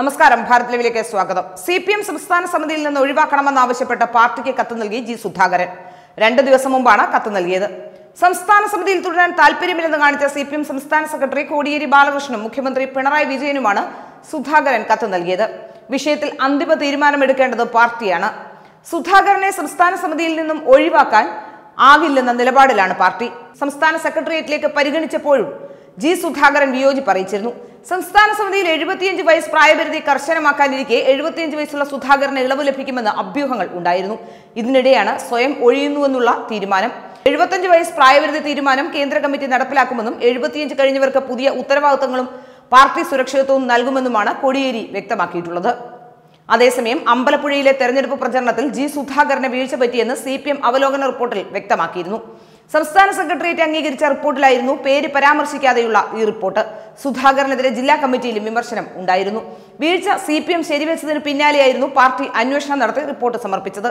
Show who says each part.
Speaker 1: നമസ്കാരം ഭാരത് ലവിലേക്ക് സ്വാഗതം C P M സംസ്ഥാന സമിതിയിൽ നിന്ന് ഒഴിവാക്കണമെന്നാവശ്യപ്പെട്ട് പാർട്ടിക്ക് കത്ത് നൽകി ജി സുധാകരൻ രണ്ട് ദിവസം മുമ്പാണ് കത്ത് നൽകിയത് സംസ്ഥാന സമിതിയിൽ തുടരാൻ താല്പര്യമില്ലെന്ന് കാണിച്ച സി പി എം സംസ്ഥാന സെക്രട്ടറി കോടിയേരി ബാലകൃഷ്ണനും മുഖ്യമന്ത്രി പിണറായി വിജയനുമാണ് സുധാകരൻ കത്ത് നൽകിയത് വിഷയത്തിൽ അന്തിമ തീരുമാനമെടുക്കേണ്ടത് പാർട്ടിയാണ് സുധാകരനെ സംസ്ഥാന സമിതിയിൽ നിന്നും ഒഴിവാക്കാൻ ആകില്ലെന്ന നിലപാടിലാണ് പാർട്ടി സംസ്ഥാന സെക്രട്ടേറിയറ്റിലേക്ക് പരിഗണിച്ചപ്പോഴും ജി സുധാകരൻ വിയോജി അറിയിച്ചിരുന്നു സംസ്ഥാന സമിതിയിൽ എഴുപത്തിയഞ്ച് വയസ്സ് പ്രായപരിധി കർശനമാക്കാനിരിക്കെ എഴുപത്തിയഞ്ച് വയസ്സുള്ള സുധാകരന് ഇളവ് ലഭിക്കുമെന്ന് അഭ്യൂഹങ്ങൾ ഉണ്ടായിരുന്നു ഇതിനിടെയാണ് സ്വയം ഒഴിയുന്നുവെന്നുള്ള തീരുമാനം എഴുപത്തിയഞ്ച് വയസ്സ് പ്രായപരിധി തീരുമാനം കേന്ദ്ര കമ്മിറ്റി നടപ്പിലാക്കുമെന്നും എഴുപത്തിയഞ്ച് കഴിഞ്ഞവർക്ക് പുതിയ ഉത്തരവാദിത്തങ്ങളും പാർട്ടി സുരക്ഷിതത്വവും നൽകുമെന്നുമാണ് കോടിയേരി വ്യക്തമാക്കിയിട്ടുള്ളത് അതേസമയം അമ്പലപ്പുഴയിലെ തെരഞ്ഞെടുപ്പ് പ്രചരണത്തിൽ ജി സുധാകരന് വീഴ്ച പറ്റിയെന്ന് സി അവലോകന റിപ്പോർട്ടിൽ വ്യക്തമാക്കിയിരുന്നു സംസ്ഥാന സെക്രട്ടേറിയറ്റ് അംഗീകരിച്ച റിപ്പോർട്ടിലായിരുന്നു പേര് പരാമർശിക്കാതെയുള്ള ഈ റിപ്പോർട്ട് സുധാകരനെതിരെ ജില്ലാ കമ്മിറ്റിയിലും വിമർശനം ഉണ്ടായിരുന്നു വീഴ്ച സി പി എം ശരിവെച്ചതിന് പിന്നാലെയായിരുന്നു പാർട്ടി അന്വേഷണം നടത്തി റിപ്പോർട്ട് സമർപ്പിച്ചത്